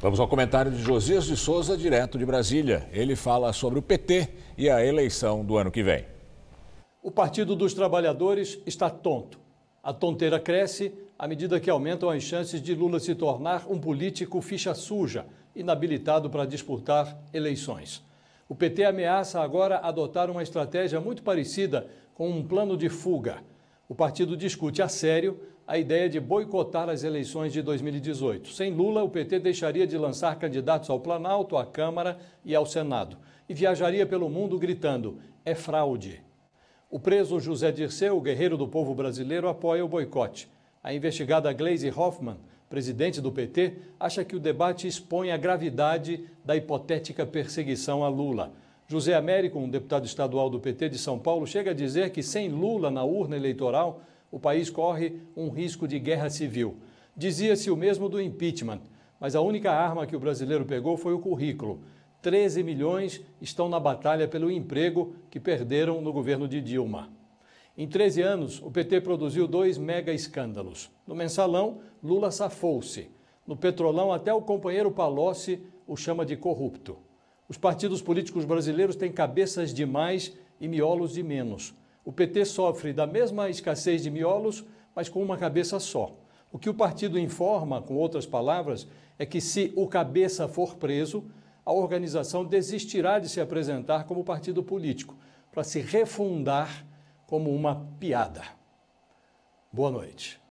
Vamos ao comentário de Josias de Souza, direto de Brasília. Ele fala sobre o PT e a eleição do ano que vem. O Partido dos Trabalhadores está tonto. A tonteira cresce à medida que aumentam as chances de Lula se tornar um político ficha suja, inabilitado para disputar eleições. O PT ameaça agora adotar uma estratégia muito parecida com um plano de fuga. O partido discute a sério a ideia de boicotar as eleições de 2018. Sem Lula, o PT deixaria de lançar candidatos ao Planalto, à Câmara e ao Senado e viajaria pelo mundo gritando: é fraude. O preso José Dirceu, guerreiro do povo brasileiro, apoia o boicote. A investigada Glaise Hoffmann, presidente do PT, acha que o debate expõe a gravidade da hipotética perseguição a Lula. José Américo, um deputado estadual do PT de São Paulo, chega a dizer que sem Lula na urna eleitoral, o país corre um risco de guerra civil. Dizia-se o mesmo do impeachment, mas a única arma que o brasileiro pegou foi o currículo. 13 milhões estão na batalha pelo emprego que perderam no governo de Dilma. Em 13 anos, o PT produziu dois mega escândalos. No mensalão, Lula safou-se. No petrolão, até o companheiro Palocci o chama de corrupto. Os partidos políticos brasileiros têm cabeças de mais e miolos de menos. O PT sofre da mesma escassez de miolos, mas com uma cabeça só. O que o partido informa, com outras palavras, é que se o cabeça for preso, a organização desistirá de se apresentar como partido político, para se refundar como uma piada. Boa noite.